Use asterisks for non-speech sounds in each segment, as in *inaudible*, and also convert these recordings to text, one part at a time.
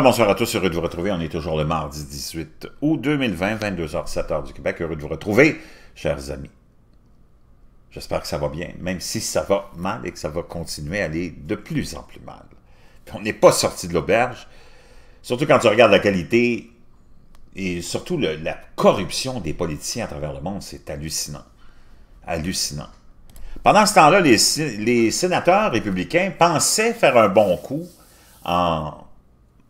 bonsoir à tous, heureux de vous retrouver. On est toujours le mardi 18 août 2020, 22 h h du Québec. Heureux de vous retrouver, chers amis. J'espère que ça va bien, même si ça va mal et que ça va continuer à aller de plus en plus mal. on n'est pas sorti de l'auberge, surtout quand tu regardes la qualité et surtout la corruption des politiciens à travers le monde, c'est hallucinant. Hallucinant. Pendant ce temps-là, les, les sénateurs républicains pensaient faire un bon coup en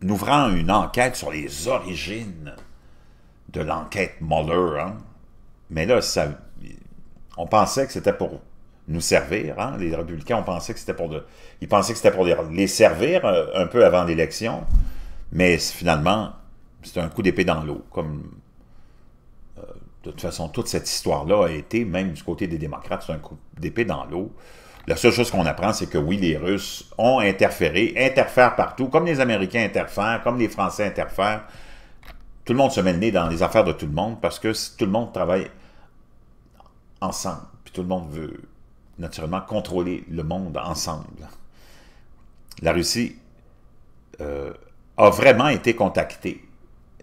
ouvrant une enquête sur les origines de l'enquête Mueller. Hein. Mais là, ça, on pensait que c'était pour nous servir. Hein. Les républicains, on pensait que c'était pour de, ils pensaient que c'était pour les servir euh, un peu avant l'élection. Mais finalement, c'est un coup d'épée dans l'eau. Comme euh, de toute façon, toute cette histoire-là a été, même du côté des démocrates, c'est un coup d'épée dans l'eau. La seule chose qu'on apprend, c'est que oui, les Russes ont interféré, interfèrent partout, comme les Américains interfèrent, comme les Français interfèrent. Tout le monde se met le nez dans les affaires de tout le monde parce que tout le monde travaille ensemble. Puis tout le monde veut naturellement contrôler le monde ensemble. La Russie euh, a vraiment été contactée,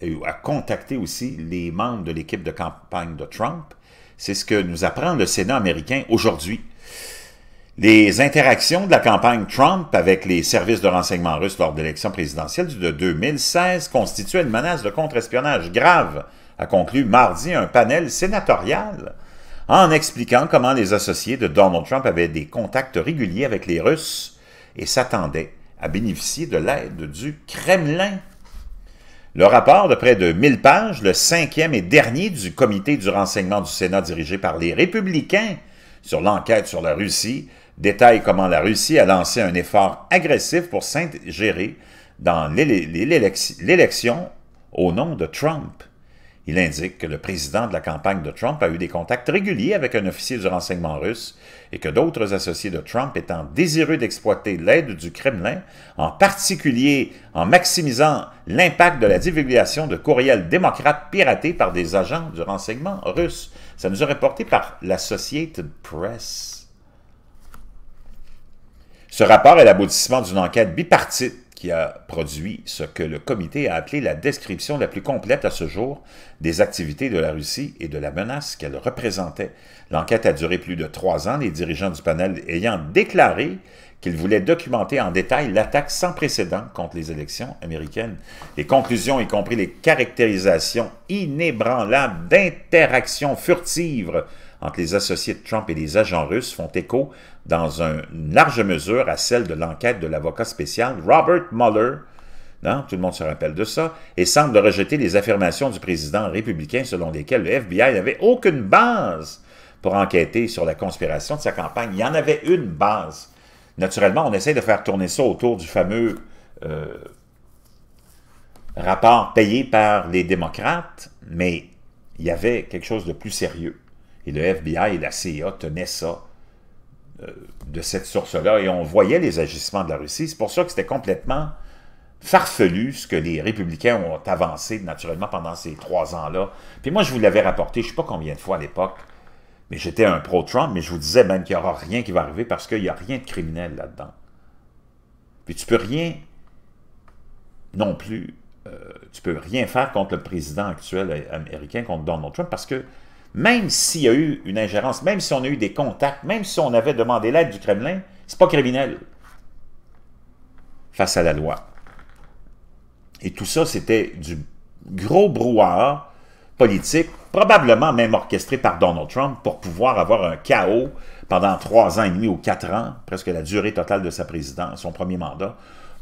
et a contacté aussi les membres de l'équipe de campagne de Trump. C'est ce que nous apprend le Sénat américain aujourd'hui. Les interactions de la campagne Trump avec les services de renseignement russes lors de l'élection présidentielle de 2016 constituaient une menace de contre-espionnage grave, a conclu mardi un panel sénatorial en expliquant comment les associés de Donald Trump avaient des contacts réguliers avec les Russes et s'attendaient à bénéficier de l'aide du Kremlin. Le rapport de près de 1000 pages, le cinquième et dernier du comité du renseignement du Sénat dirigé par les républicains sur l'enquête sur la Russie, détaille comment la Russie a lancé un effort agressif pour s'ingérer dans l'élection au nom de Trump. Il indique que le président de la campagne de Trump a eu des contacts réguliers avec un officier du renseignement russe et que d'autres associés de Trump étant désireux d'exploiter l'aide du Kremlin, en particulier en maximisant l'impact de la divulgation de courriels démocrates piratés par des agents du renseignement russe. Ça nous est porté par l'Associated Press. Ce rapport est l'aboutissement d'une enquête bipartite qui a produit ce que le comité a appelé la description la plus complète à ce jour des activités de la Russie et de la menace qu'elle représentait. L'enquête a duré plus de trois ans, les dirigeants du panel ayant déclaré qu'ils voulaient documenter en détail l'attaque sans précédent contre les élections américaines. Les conclusions, y compris les caractérisations inébranlables d'interactions furtives entre les associés de Trump et les agents russes font écho dans une large mesure à celle de l'enquête de l'avocat spécial Robert Mueller, tout le monde se rappelle de ça, et semble rejeter les affirmations du président républicain selon lesquelles le FBI n'avait aucune base pour enquêter sur la conspiration de sa campagne. Il y en avait une base. Naturellement, on essaie de faire tourner ça autour du fameux euh, rapport payé par les démocrates, mais il y avait quelque chose de plus sérieux. Et le FBI et la CIA tenaient ça euh, de cette source-là. Et on voyait les agissements de la Russie. C'est pour ça que c'était complètement farfelu ce que les républicains ont avancé naturellement pendant ces trois ans-là. Puis moi, je vous l'avais rapporté, je ne sais pas combien de fois à l'époque, mais j'étais un pro-Trump, mais je vous disais même ben, qu'il n'y aura rien qui va arriver parce qu'il n'y a rien de criminel là-dedans. Puis tu peux rien non plus, euh, tu peux rien faire contre le président actuel euh, américain, contre Donald Trump, parce que même s'il y a eu une ingérence, même si on a eu des contacts, même si on avait demandé l'aide du Kremlin, c'est pas criminel face à la loi. Et tout ça, c'était du gros brouhaha politique, probablement même orchestré par Donald Trump pour pouvoir avoir un chaos pendant trois ans et demi ou quatre ans, presque la durée totale de sa présidence, son premier mandat,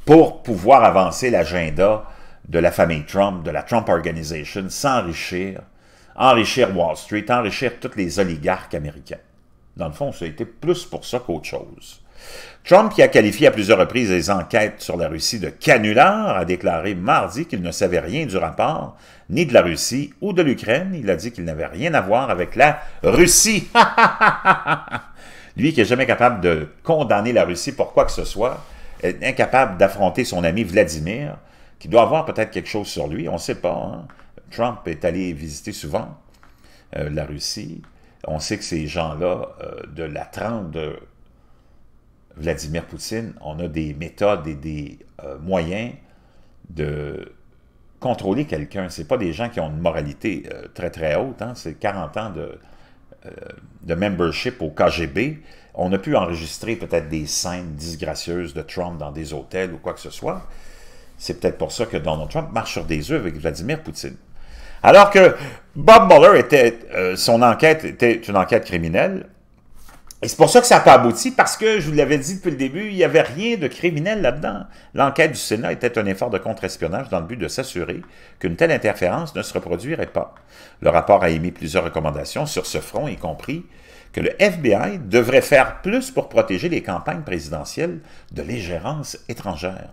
pour pouvoir avancer l'agenda de la famille Trump, de la Trump Organization, s'enrichir enrichir Wall Street, enrichir tous les oligarques américains. Dans le fond, ça a été plus pour ça qu'autre chose. Trump, qui a qualifié à plusieurs reprises les enquêtes sur la Russie de canular, a déclaré mardi qu'il ne savait rien du rapport, ni de la Russie ou de l'Ukraine. Il a dit qu'il n'avait rien à voir avec la Russie. *laughs* Lui qui est jamais capable de condamner la Russie pour quoi que ce soit, est incapable d'affronter son ami Vladimir, qui doit avoir peut-être quelque chose sur lui, on ne sait pas. Hein. Trump est allé visiter souvent euh, la Russie. On sait que ces gens-là, euh, de la trempe de Vladimir Poutine, on a des méthodes et des euh, moyens de contrôler quelqu'un. Ce pas des gens qui ont une moralité très, très haute. Hein. C'est 40 ans de, de membership au KGB. On a pu enregistrer peut-être des scènes disgracieuses de Trump dans des hôtels ou quoi que ce soit. C'est peut-être pour ça que Donald Trump marche sur des œufs avec Vladimir Poutine. Alors que Bob Mueller était, euh, son enquête était une enquête criminelle. Et c'est pour ça que ça n'a pas abouti, parce que, je vous l'avais dit depuis le début, il n'y avait rien de criminel là-dedans. L'enquête du Sénat était un effort de contre-espionnage dans le but de s'assurer qu'une telle interférence ne se reproduirait pas. Le rapport a émis plusieurs recommandations sur ce front, y compris que le FBI devrait faire plus pour protéger les campagnes présidentielles de l'ingérence étrangère.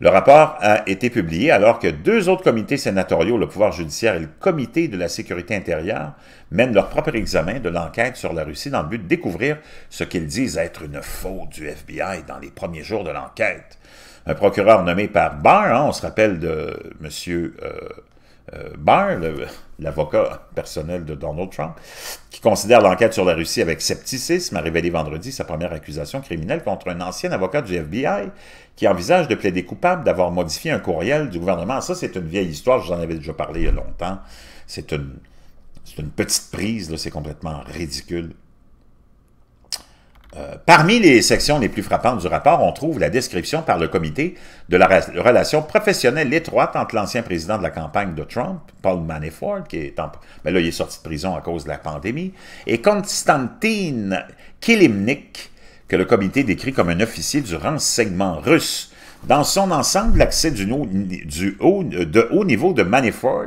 Le rapport a été publié alors que deux autres comités sénatoriaux, le pouvoir judiciaire et le comité de la sécurité intérieure, mènent leur propre examen de l'enquête sur la Russie dans le but de découvrir ce qu'ils disent être une faute du FBI dans les premiers jours de l'enquête. Un procureur nommé par Barr, hein, on se rappelle de M. Euh, euh, Barr, l'avocat personnel de Donald Trump, qui considère l'enquête sur la Russie avec scepticisme, a révélé vendredi sa première accusation criminelle contre un ancien avocat du FBI qui envisage de plaider coupable d'avoir modifié un courriel du gouvernement. Ça, c'est une vieille histoire, je vous en avais déjà parlé il y a longtemps. C'est une, une petite prise, c'est complètement ridicule. Euh, parmi les sections les plus frappantes du rapport, on trouve la description par le comité de la relation professionnelle étroite entre l'ancien président de la campagne de Trump, Paul Manafort, qui est ben là, est sorti de prison à cause de la pandémie, et Konstantin Kilimnik, que le comité décrit comme un officier du renseignement russe. Dans son ensemble, l'accès de haut niveau de Manafort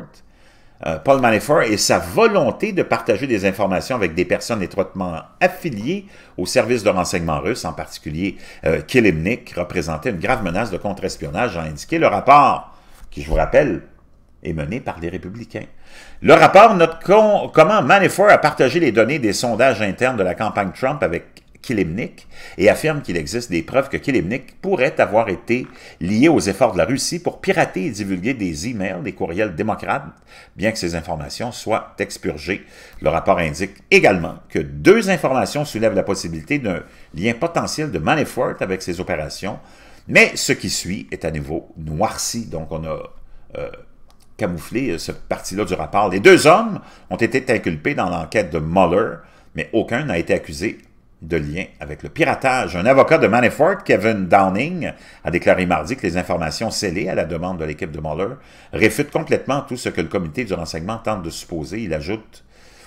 euh, Paul Manafort et sa volonté de partager des informations avec des personnes étroitement affiliées au service de renseignement russe, en particulier euh, Kilimnik, représentait une grave menace de contre-espionnage, a indiqué le rapport, qui, je vous rappelle, est mené par les républicains. Le rapport note comment Manafort a partagé les données des sondages internes de la campagne Trump avec Kilimnik et affirme qu'il existe des preuves que Kilimnik pourrait avoir été lié aux efforts de la Russie pour pirater et divulguer des emails, des courriels démocrates, bien que ces informations soient expurgées. Le rapport indique également que deux informations soulèvent la possibilité d'un lien potentiel de Manafort avec ces opérations, mais ce qui suit est à nouveau noirci, donc on a... Euh, camouflé euh, cette partie-là du rapport. Les deux hommes ont été inculpés dans l'enquête de Mueller, mais aucun n'a été accusé de lien avec le piratage. Un avocat de Manafort, Kevin Downing, a déclaré mardi que les informations scellées à la demande de l'équipe de Mueller réfutent complètement tout ce que le comité du renseignement tente de supposer. Il ajoute,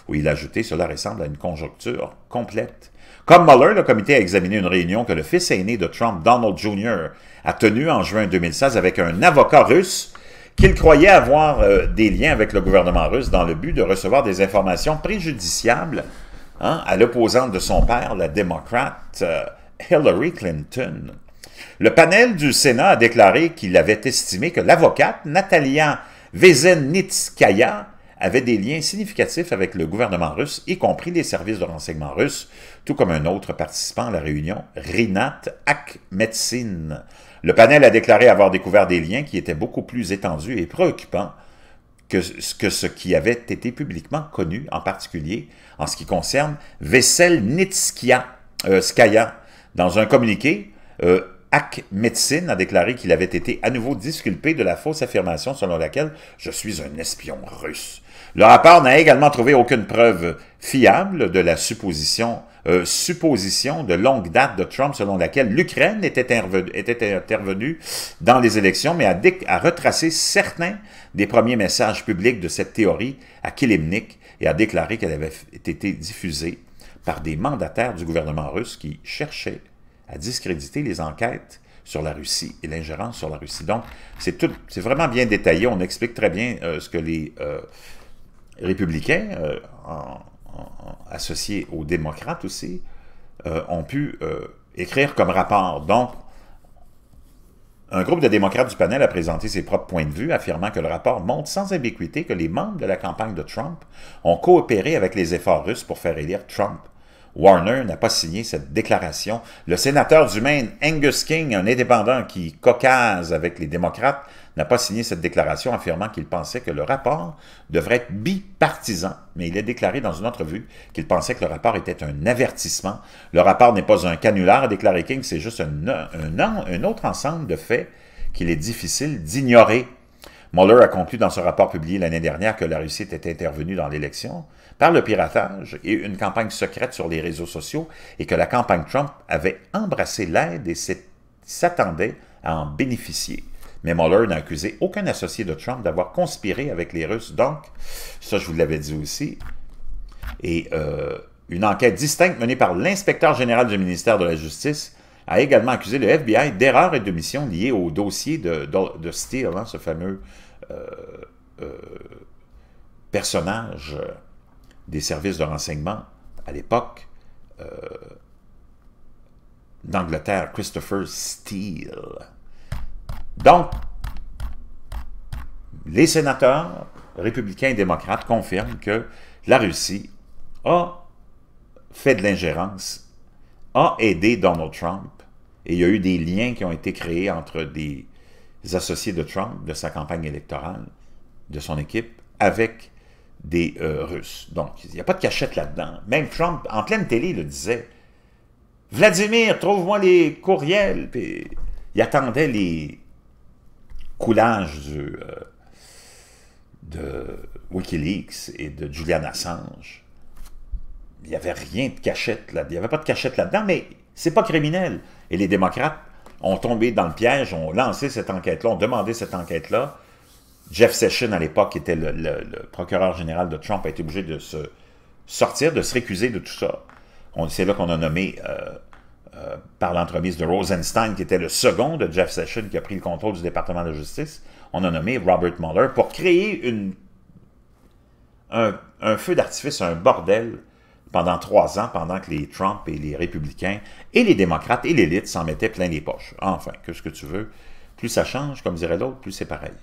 ou il a ajouté, cela ressemble à une conjoncture complète. Comme Mueller, le comité a examiné une réunion que le fils aîné de Trump, Donald Jr., a tenue en juin 2016 avec un avocat russe qu'il croyait avoir euh, des liens avec le gouvernement russe dans le but de recevoir des informations préjudiciables Hein, à l'opposante de son père, la démocrate euh, Hillary Clinton. Le panel du Sénat a déclaré qu'il avait estimé que l'avocate Natalia Vezenitskaya avait des liens significatifs avec le gouvernement russe, y compris les services de renseignement russes, tout comme un autre participant à la réunion, Rinat Akhmetsin. Le panel a déclaré avoir découvert des liens qui étaient beaucoup plus étendus et préoccupants que, que ce qui avait été publiquement connu, en particulier en ce qui concerne Vessel euh, Dans un communiqué, Hack euh, Medicine a déclaré qu'il avait été à nouveau disculpé de la fausse affirmation selon laquelle « je suis un espion russe ». Le rapport n'a également trouvé aucune preuve fiable de la supposition euh, supposition de longue date de Trump selon laquelle l'Ukraine était, intervenue dans les élections, mais a, a, retracé certains des premiers messages publics de cette théorie à Kilimnik et a déclaré qu'elle avait été diffusée par des mandataires du gouvernement russe qui cherchaient à discréditer les enquêtes sur la Russie et l'ingérence sur la Russie. Donc, c'est tout, c'est vraiment bien détaillé. On explique très bien euh, ce que les euh, républicains, ont en, associés aux démocrates aussi, euh, ont pu euh, écrire comme rapport. Donc, un groupe de démocrates du panel a présenté ses propres points de vue, affirmant que le rapport montre sans ambiguïté que les membres de la campagne de Trump ont coopéré avec les efforts russes pour faire élire Trump. Warner n'a pas signé cette déclaration. Le sénateur du Maine, Angus King, un indépendant qui cocase avec les démocrates, n'a pas signé cette déclaration affirmant qu'il pensait que le rapport devrait être bipartisan, mais il a déclaré dans une entrevue qu'il pensait que le rapport était un avertissement. Le rapport n'est pas un canular, a déclaré King, c'est juste un, un autre ensemble de faits qu'il est difficile d'ignorer. Mueller a conclu dans ce rapport publié l'année dernière que la Russie était intervenue dans l'élection par le piratage et une campagne secrète sur les réseaux sociaux et que la campagne Trump avait embrassé l'aide et s'attendait à en bénéficier. Mais Mueller n'a accusé aucun associé de Trump d'avoir conspiré avec les Russes. Donc, ça, je vous l'avais dit aussi. Et euh, une enquête distincte menée par l'inspecteur général du ministère de la Justice a également accusé le FBI d'erreurs et de missions liées au dossier de, Steele, hein, ce fameux euh, euh, personnage des services de renseignement à l'époque d'Angleterre, Christopher Steele. Donc, les sénateurs républicains et démocrates confirment que la Russie a fait de l'ingérence, a aidé Donald Trump, et il y a eu des liens qui ont été créés entre des associés de Trump, de sa campagne électorale, de son équipe, avec des euh, Russes. Donc, il n'y a pas de cachette là-dedans. Même Trump, en pleine télé, le disait. Vladimir, trouve-moi les courriels. il attendait les coulage euh, de Wikileaks et de Julian Assange, il n'y avait rien de cachette là Il n'y avait pas de cachette là-dedans, mais c'est pas criminel. Et les démocrates ont tombé dans le piège, ont lancé cette enquête-là, ont demandé cette enquête-là. Jeff Sessions, à l'époque, qui était le, procureur général de Trump, a été obligé de se sortir, de se récuser de tout ça. C'est là qu'on a nommé euh, euh, par l'entremise de Rosenstein, qui était le second de Jeff Sessions, qui a pris le contrôle du département de la justice, on a nommé Robert Mueller pour créer un, feu d'artifice, un bordel pendant trois ans, pendant que les Trump et les républicains et les démocrates et l'élite s'en mettaient plein les poches. Enfin, qu'est-ce que tu veux? Plus ça change, comme dirait l'autre, plus c'est pareil.